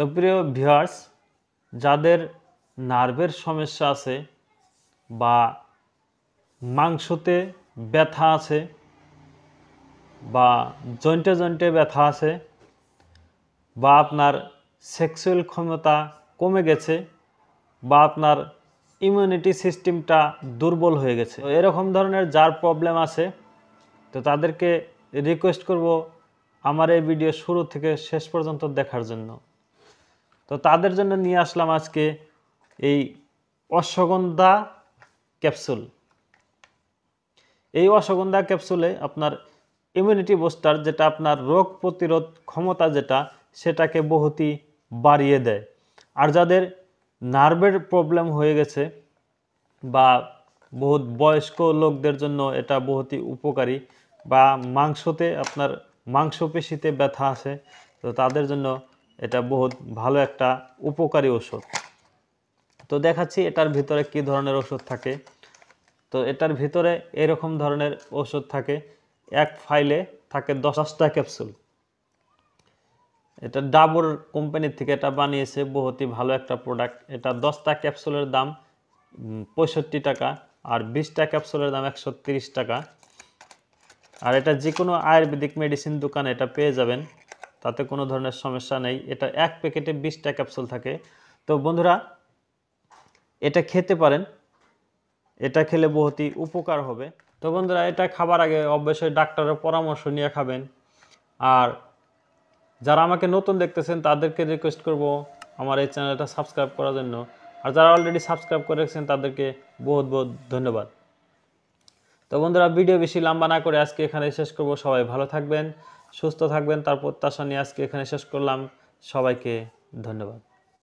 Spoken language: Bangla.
তো প্রিয় ভিওয়ার্স যাদের নার্ভের সমস্যা আছে বা মাংসতে ব্যথা আছে বা জয়েন্টে জয়েন্টে ব্যথা আছে বা আপনার সেক্সুয়াল ক্ষমতা কমে গেছে বা আপনার ইমিউনিটি সিস্টেমটা দুর্বল হয়ে গেছে এরকম ধরনের যার প্রবলেম আছে তো তাদেরকে রিকোয়েস্ট করব আমার এই ভিডিও শুরু থেকে শেষ পর্যন্ত দেখার জন্য তো তাদের জন্য নিয়ে আসলাম আজকে এই অশ্বগন্ধা ক্যাপসুল এই অশ্বগন্ধা ক্যাপসুলে আপনার ইমিউনিটি বুস্টার যেটা আপনার রোগ প্রতিরোধ ক্ষমতা যেটা সেটাকে বহুতই বাড়িয়ে দেয় আর যাদের নার্ভের প্রবলেম হয়ে গেছে বা বহুত বয়স্ক লোকদের জন্য এটা বহুতই উপকারী বা মাংসতে আপনার মাংসপেশিতে ব্যথা আছে তো তাদের জন্য এটা বহুত ভালো একটা উপকারী ওষুধ তো দেখাচ্ছি এটার ভিতরে কি ধরনের ওষুধ থাকে তো এটার ভিতরে এরকম ধরনের ওষুধ থাকে এক ফাইলে থাকে দশটা ক্যাপসুল এটা ডাবর কোম্পানির থেকে এটা বানিয়েছে বহুতই ভালো একটা প্রোডাক্ট এটা দশটা ক্যাপসুলের দাম পঁয়ষট্টি টাকা আর বিশটা ক্যাপসুলের দাম একশো টাকা আর এটা যে কোনো আয়ুর্বেদিক মেডিসিন দোকানে এটা পেয়ে যাবেন তাতে কোনো ধরনের সমস্যা নেই এটা এক প্যাকেটে বিশটা ক্যাপসুল থাকে তো বন্ধুরা এটা খেতে পারেন এটা খেলে বহুতই উপকার হবে তো বন্ধুরা এটা খাবার আগে অবশ্যই ডাক্তারের পরামর্শ নিয়ে খাবেন আর যারা আমাকে নতুন দেখতেছেন তাদেরকে রিকোয়েস্ট করব আমার এই চ্যানেলটা সাবস্ক্রাইব করার জন্য আর যারা অলরেডি সাবস্ক্রাইব করে রেখেছেন তাদেরকে বহুত বহুত ধন্যবাদ তো বন্ধুরা ভিডিও বেশি লম্বা না করে আজকে এখানে শেষ করব সবাই ভালো থাকবেন সুস্থ থাকবেন তার প্রত্যাশা নিয়ে আজকে এখানে শেষ করলাম সবাইকে ধন্যবাদ